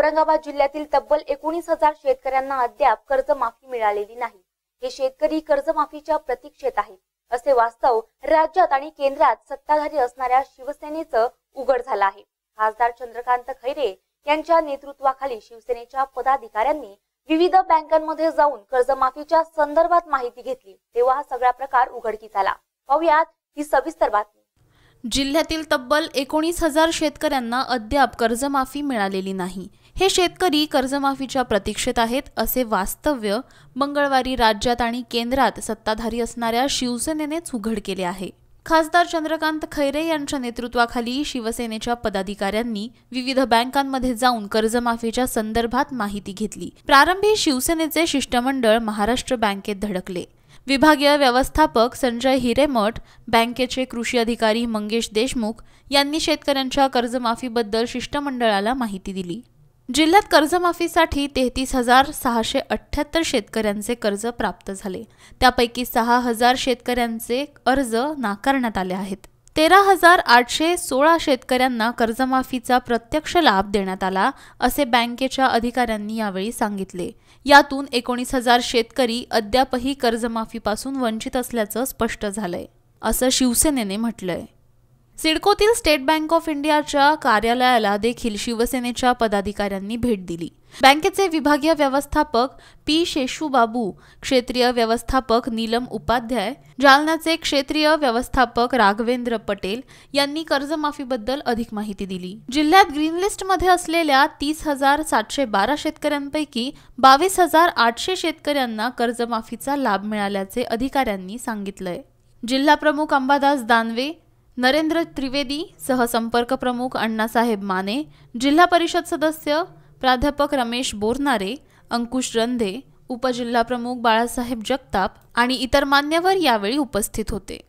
औरंगाबाद जिल्ह्यातील तब्बल एकोणीस हजार शेतकऱ्यांना अद्याप कर्जमाफी मिळालेली नाही हे शेतकरी कर्जमाफीच्या प्रतीक्षेत आहेत असे वास्तव राज्यात आणि केंद्रात सत्ताधारी असणाऱ्या शिवसेनेचं उघड झालं आहे खासदार चंद्रकांत खैरे यांच्या नेतृत्वाखाली शिवसेनेच्या पदाधिकाऱ्यांनी विविध बँकांमध्ये जाऊन कर्जमाफीच्या संदर्भात माहिती घेतली तेव्हा हा सगळा प्रकार उघडकीस आला पाहुयात ही सविस्तर बातमी जिल्ह्यातील तब्बल एकोणीस हजार शेतकऱ्यांना अद्याप कर्जमाफी मिळालेली नाही हे शेतकरी कर्जमाफीच्या प्रतीक्षेत आहेत असे वास्तव्य मंगळवारी राज्यात आणि केंद्रात सत्ताधारी असणाऱ्या शिवसेनेनेच उघड केले आहे खासदार चंद्रकांत खैरे यांच्या नेतृत्वाखाली शिवसेनेच्या पदाधिकाऱ्यांनी विविध बँकांमध्ये जाऊन कर्जमाफीच्या संदर्भात माहिती घेतली प्रारंभी शिवसेनेचे शिष्टमंडळ महाराष्ट्र बँकेत धडकले विभागीय व्यवस्थापक संजय हिरेमठ बँकेचे कृषी अधिकारी मंगेश देशमुख यांनी शेतकऱ्यांच्या कर्जमाफीबद्दल शिष्टमंडळाला माहिती दिली जिल्ह्यात कर्जमाफीसाठी तेहतीस हजार सहाशे अठ्ठ्याहत्तर शेतकऱ्यांचे कर्ज प्राप्त झाले त्यापैकी सहा हजार शेतकऱ्यांचे अर्ज नाकारण्यात आले आहेत तेरा हजार आठशे सोळा शेतकऱ्यांना कर्जमाफीचा प्रत्यक्ष लाभ देण्यात आला असे बँकेच्या अधिकाऱ्यांनी यावेळी सांगितले यातून एकोणीस हजार शेतकरी अद्यापही कर्जमाफीपासून वंचित असल्याचं स्पष्ट झालंय असं शिवसेनेने म्हटलंय सिडकोतील स्टेट बँक ऑफ इंडियाच्या कार्यालयाला देखील शिवसेनेच्या पदाधिकाऱ्यांनी भेट दिली बँकेचे विभागीय व्यवस्थापक पी बाबू क्षेत्रीय व्यवस्थापक नीलम उपाध्याय जालन्याचे क्षेत्रीय व्यवस्थापक राघवेंद्र पटेल यांनी कर्जमाफीबद्दल अधिक माहिती दिली जिल्ह्यात ग्रीन मध्ये असलेल्या तीस हजार सातशे बारा शेतकऱ्यांपैकी बावीस हजार आठशे शेतकऱ्यांना कर्जमाफीचा लाभ मिळाल्याचे अधिकाऱ्यांनी सांगितलंय जिल्हाप्रमुख अंबादास दानवे नरेंद्र त्रिवेदी सहसंपर्क प्रमुख अण्णासाहेब माने जिल्हा परिषद सदस्य प्राध्यापक रमेश बोरनारे अंकुश रंधे उपजिल्हाप्रमुख बाळासाहेब जगताप आणि इतर मान्यवर यावेळी उपस्थित होते